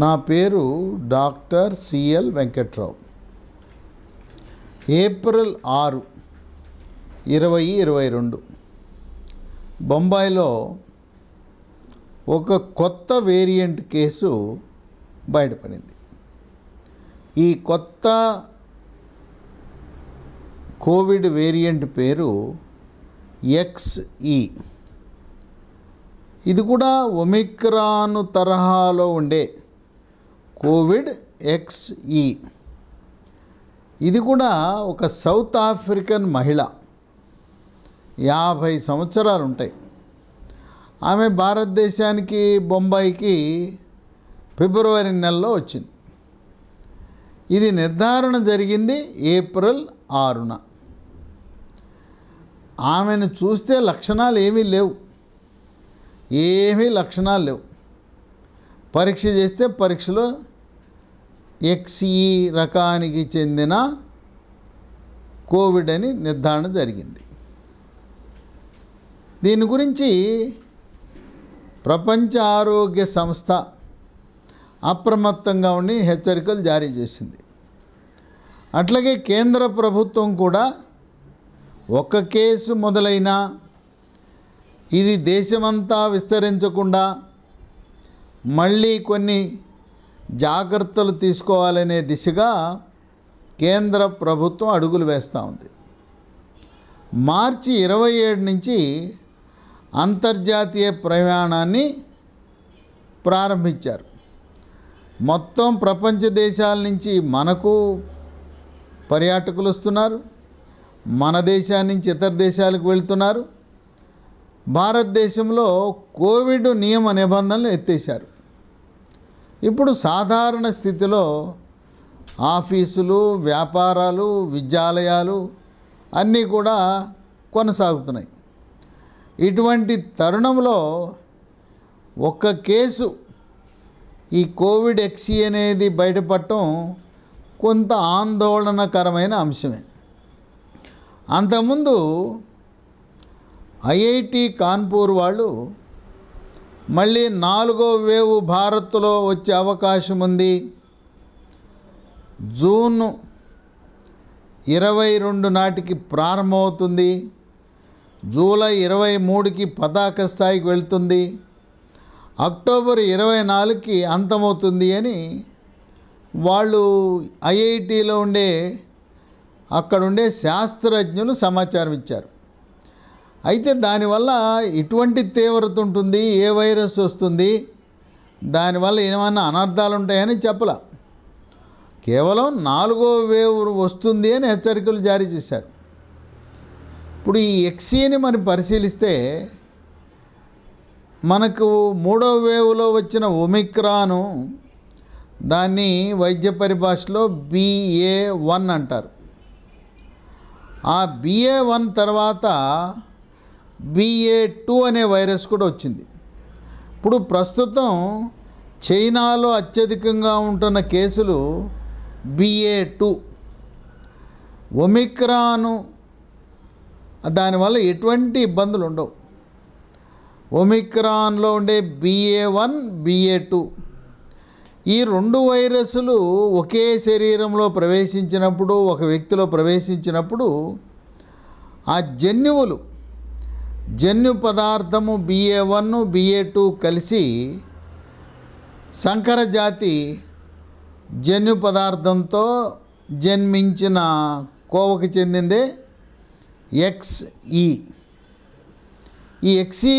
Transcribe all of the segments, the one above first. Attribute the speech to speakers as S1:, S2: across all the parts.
S1: నా పేరు doctor CL Venkatrao April ఆరు ఇరవై ఇరవై రెండు బొంబాయిలో ఒక కొత్త వేరియంట్ కేసు బయటపడింది ఈ కొత్త కోవిడ్ వేరియంట్ పేరు ఎక్స్ఈ ఇది కూడా ఒమిక్రాను తరహాలో ఉండే కోవిడ్ ఎక్స్ఈ ఇది కూడా ఒక సౌత్ ఆఫ్రికన్ మహిళ యాభై సంవత్సరాలు ఉంటాయి ఆమె భారతదేశానికి బొంబాయికి ఫిబ్రవరి నెలలో వచ్చింది ఇది నిర్ధారణ జరిగింది ఏప్రిల్ ఆరున ఆమెను చూస్తే లక్షణాలు ఏమీ లేవు ఏమీ లక్షణాలు లేవు పరీక్ష చేస్తే పరీక్షలో ఎక్స్ఈ రకానికి చెందిన కోవిడ్ అని నిర్ధారణ జరిగింది దీని గురించి ప్రపంచ ఆరోగ్య సంస్థ అప్రమత్తంగా ఉండి హెచ్చరికలు జారీ చేసింది అట్లాగే కేంద్ర ప్రభుత్వం కూడా ఒక కేసు మొదలైన ఇది దేశమంతా విస్తరించకుండా మళ్ళీ కొన్ని జాగ్రత్తలు తీసుకోవాలనే దిశగా కేంద్ర ప్రభుత్వం అడుగులు వేస్తూ ఉంది మార్చి ఇరవై ఏడు నుంచి అంతర్జాతీయ ప్రయాణాన్ని ప్రారంభించారు మొత్తం ప్రపంచ దేశాల నుంచి మనకు పర్యాటకులు వస్తున్నారు మన దేశాన్ని నుంచి ఇతర దేశాలకు వెళ్తున్నారు భారతదేశంలో కోవిడ్ నియమ నిబంధనలు ఎత్తేశారు ఇప్పుడు సాధారణ స్థితిలో ఆఫీసులు వ్యాపారాలు విద్యాలయాలు అన్నీ కూడా కొనసాగుతున్నాయి ఇటువంటి తరుణంలో ఒక్క కేసు ఈ కోవిడ్ ఎక్సీ అనేది బయటపడటం కొంత ఆందోళనకరమైన అంశమే అంతకుముందు ఐఐటి కాన్పూర్ వాళ్ళు మళ్ళీ నాలుగో వేవ్ భారత్లో వచ్చే అవకాశం ఉంది జూన్ ఇరవై రెండు నాటికి ప్రారంభమవుతుంది జూలై ఇరవై మూడుకి పతాక స్థాయికి వెళ్తుంది అక్టోబర్ ఇరవై నాలుగుకి అంతమవుతుంది అని వాళ్ళు ఐఐటిలో ఉండే అక్కడుండే శాస్త్రజ్ఞులు సమాచారం ఇచ్చారు అయితే దానివల్ల ఎటువంటి తీవ్రత ఉంటుంది ఏ వైరస్ వస్తుంది దానివల్ల ఏమైనా అనర్థాలు ఉంటాయని చెప్పలా కేవలం నాలుగో వేవ్ వస్తుంది అని హెచ్చరికలు జారీ చేశారు ఇప్పుడు ఈ ఎక్సీని మనం పరిశీలిస్తే మనకు మూడో వేవ్లో వచ్చిన ఒమిక్రాను దాన్ని వైద్య పరిభాషలో బిఏ వన్ అంటారు ఆ బిఏ వన్ తర్వాత బిఏ టూ అనే వైరస్ కూడా వచ్చింది ఇప్పుడు ప్రస్తుతం చైనాలో అత్యధికంగా ఉంటున్న కేసులు బిఏ టూ ఒమిక్రాను దానివల్ల ఎటువంటి ఇబ్బందులు ఉండవు ఒమిక్రాన్లో ఉండే బిఏ వన్ బిఏ టూ ఈ రెండు వైరస్లు ఒకే శరీరంలో ప్రవేశించినప్పుడు ఒక వ్యక్తిలో ప్రవేశించినప్పుడు ఆ జన్యువులు జన్యు పదార్థము బిఏ వన్ బిఏ టూ కలిసి సంకర జాతి జన్యు పదార్థంతో జన్మించిన కోవకు చెందిందే ఎక్స్ఈ ఈ ఎక్స్ఈ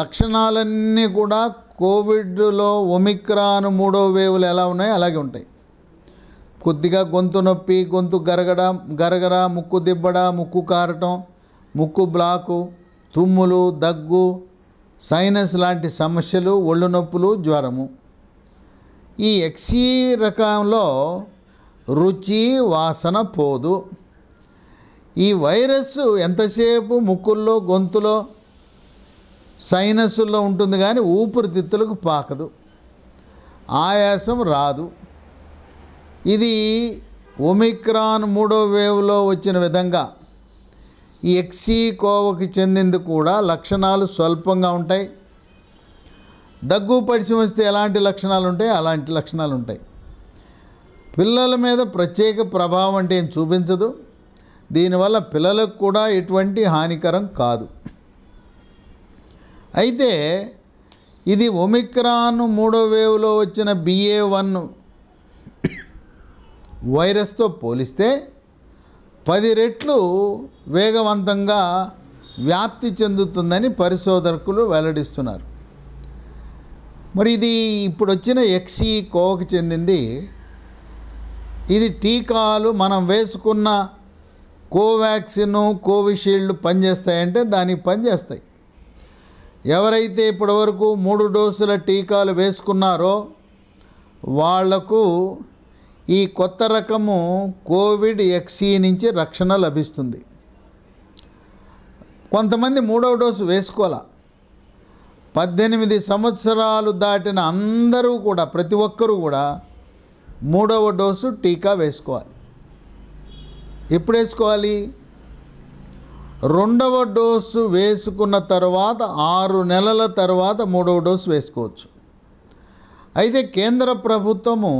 S1: లక్షణాలన్నీ కూడా కోవిడ్లో ఒమిక్రాన్ మూడో వేవులు ఎలా ఉన్నాయో అలాగే ఉంటాయి కొద్దిగా గొంతు నొప్పి గొంతు గరగడం గరగడ ముక్కు దిబ్బడ ముక్కు కారటం ముక్కు బ్లాకు తుమ్ములు దగ్గు సైనస్ లాంటి సమస్యలు ఒళ్ళు నొప్పులు జ్వరము ఈ ఎక్సీ రకంలో రుచి వాసన పోదు ఈ వైరస్ ఎంతసేపు ముక్కుల్లో గొంతులో సైనస్సుల్లో ఉంటుంది కానీ ఊపిరితిత్తులకు పాకదు ఆయాసం రాదు ఇది ఒమిక్రాన్ మూడో వేవ్లో వచ్చిన విధంగా ఈ ఎక్సీ కోవకి చెందింది కూడా లక్షణాలు స్వల్పంగా ఉంటాయి దగ్గు పడిసి వస్తే ఎలాంటి లక్షణాలు ఉంటాయి అలాంటి లక్షణాలు ఉంటాయి పిల్లల మీద ప్రత్యేక ప్రభావం అంటే ఏం చూపించదు దీనివల్ల పిల్లలకు కూడా ఎటువంటి హానికరం కాదు అయితే ఇది ఒమిక్రాన్ మూడో వేవ్లో వచ్చిన బిఏ వన్ వైరస్తో పోలిస్తే పది రెట్లు వేగవంతంగా వ్యాప్తి చెందుతుందని పరిశోధకులు వెల్లడిస్తున్నారు మరి ఇది ఇప్పుడు వచ్చిన ఎక్సీ కోవకు చెందింది ఇది టీకాలు మనం వేసుకున్న కోవాక్సిన్ కోవిషీల్డ్ పనిచేస్తాయంటే దానికి పనిచేస్తాయి ఎవరైతే ఇప్పటివరకు మూడు డోసుల టీకాలు వేసుకున్నారో వాళ్లకు ఈ కొత్త రకము కోవిడ్ ఎక్సీ నుంచి రక్షణ లభిస్తుంది కొంతమంది మూడవ డోసు వేసుకోవాలా పద్దెనిమిది సంవత్సరాలు దాటిన అందరూ కూడా ప్రతి ఒక్కరూ కూడా మూడవ డోసు టీకా వేసుకోవాలి ఎప్పుడు వేసుకోవాలి రెండవ డోసు వేసుకున్న తర్వాత ఆరు నెలల తర్వాత మూడవ డోసు వేసుకోవచ్చు అయితే కేంద్ర ప్రభుత్వము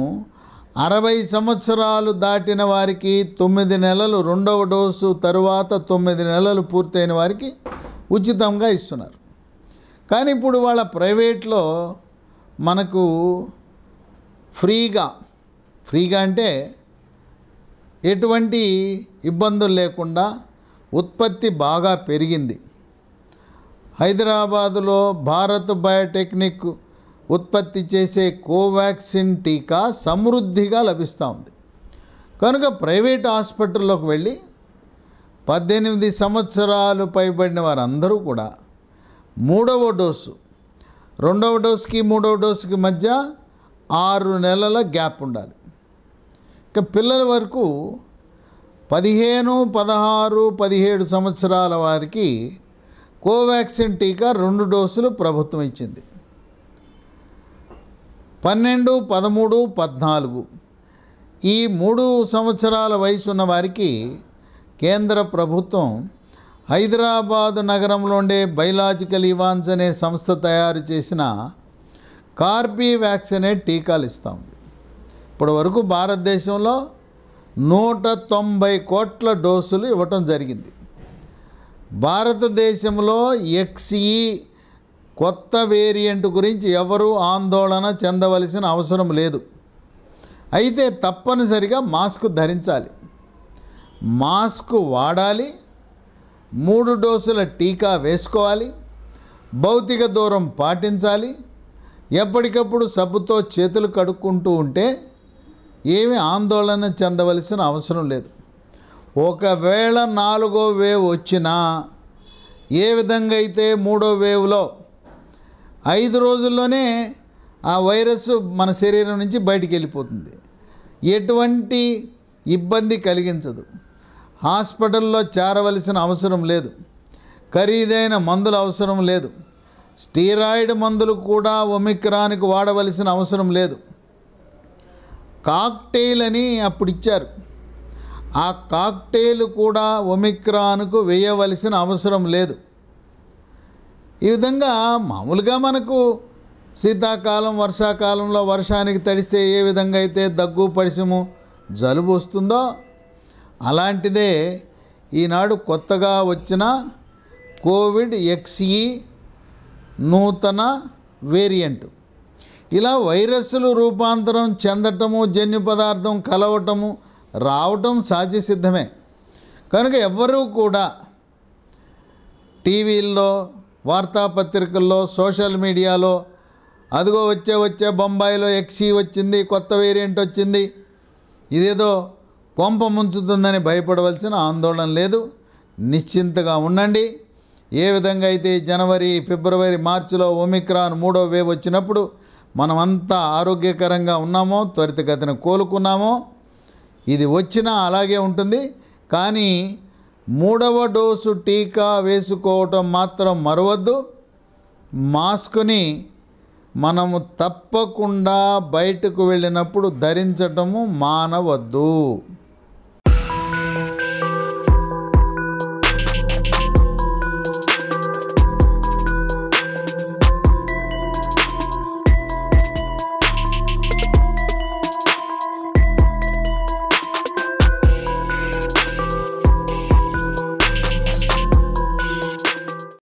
S1: అరవై సంవత్సరాలు దాటిన వారికి తొమ్మిది నెలలు రెండవ డోసు తరువాత తొమ్మిది నెలలు పూర్తయిన వారికి ఉచితంగా ఇస్తున్నారు కానీ ఇప్పుడు వాళ్ళ ప్రైవేట్లో మనకు ఫ్రీగా ఫ్రీగా అంటే ఎటువంటి ఇబ్బందులు లేకుండా ఉత్పత్తి బాగా పెరిగింది హైదరాబాదులో భారత్ బయోటెక్నిక్ ఉత్పత్తి చేసే కోవాక్సిన్ టీకా సమృద్ధిగా లభిస్తూ ఉంది కనుక ప్రైవేట్ హాస్పిటల్లోకి వెళ్ళి పద్దెనిమిది సంవత్సరాలు పైబడిన వారందరూ కూడా మూడవ డోసు రెండవ డోసుకి మూడవ డోసుకి మధ్య ఆరు నెలల గ్యాప్ ఉండాలి ఇక పిల్లల వరకు పదిహేను పదహారు పదిహేడు సంవత్సరాల వారికి కోవాక్సిన్ టీకా రెండు డోసులు ప్రభుత్వం ఇచ్చింది పన్నెండు పదమూడు పద్నాలుగు ఈ మూడు సంవత్సరాల వయసు ఉన్న వారికి కేంద్ర ప్రభుత్వం హైదరాబాద్ నగరంలో ఉండే బయలాజికల్ ఇవాన్స్ అనే సంస్థ తయారు చేసిన కార్బీవ్యాక్స్ అనే టీకాలు ఇస్తాం ఇప్పటి వరకు భారతదేశంలో నూట తొంభై కోట్ల డోసులు ఇవ్వటం జరిగింది భారతదేశంలో ఎక్స్ఈ కొత్త వేరియంట్ గురించి ఎవరూ ఆందోళన చెందవలసిన అవసరం లేదు అయితే తప్పనిసరిగా మాస్క్ ధరించాలి మాస్క్ వాడాలి మూడు డోసుల టీకా వేసుకోవాలి భౌతిక దూరం పాటించాలి ఎప్పటికప్పుడు సబ్బుతో చేతులు కడుక్కుంటూ ఉంటే ఏమి ఆందోళన చెందవలసిన అవసరం లేదు ఒకవేళ నాలుగో వేవ్ వచ్చినా ఏ విధంగా అయితే మూడో వేవ్లో ఐదు రోజుల్లోనే ఆ వైరస్ మన శరీరం నుంచి బయటికి వెళ్ళిపోతుంది ఎటువంటి ఇబ్బంది కలిగించదు హాస్పిటల్లో చేరవలసిన అవసరం లేదు ఖరీదైన మందుల అవసరం లేదు స్టీరాయిడ్ మందులు కూడా ఒమిక్రానికి వాడవలసిన అవసరం లేదు కాక్టెయిల్ అని అప్పుడు ఇచ్చారు ఆ కాక్టెయిల్ కూడా ఒమిక్రాన్కు వేయవలసిన అవసరం లేదు ఈ విధంగా మామూలుగా మనకు శీతాకాలం వర్షాకాలంలో వర్షానికి తడిస్తే ఏ విధంగా అయితే దగ్గు పరిశము జలుబు వస్తుందో అలాంటిదే ఈనాడు కొత్తగా వచ్చిన కోవిడ్ ఎక్స్ఈ నూతన వేరియంట్ ఇలా వైరస్లు రూపాంతరం చెందటము జన్యు పదార్థం కలవటము రావటం సహజ సిద్ధమే కనుక ఎవ్వరూ కూడా టీవీల్లో వార్తాపత్రికల్లో సోషల్ మీడియాలో అదిగో వచ్చే వచ్చే బొంబాయిలో ఎక్సీ వచ్చింది కొత్త వేరియంట్ వచ్చింది ఇదేదో కొంప ముంచుతుందని భయపడవలసిన ఆందోళన లేదు నిశ్చింతగా ఉండండి ఏ విధంగా అయితే జనవరి ఫిబ్రవరి మార్చిలో ఒమిక్రాన్ మూడో వేవ్ వచ్చినప్పుడు మనమంతా ఆరోగ్యకరంగా ఉన్నామో త్వరితగతిన కోలుకున్నామో ఇది వచ్చినా అలాగే ఉంటుంది కానీ మూడవ డోసు టీకా వేసుకోవటం మాత్రం మరవద్దు మాస్క్ని మనము తప్పకుండా బయటకు వెళ్ళినప్పుడు ధరించటము మానవద్దు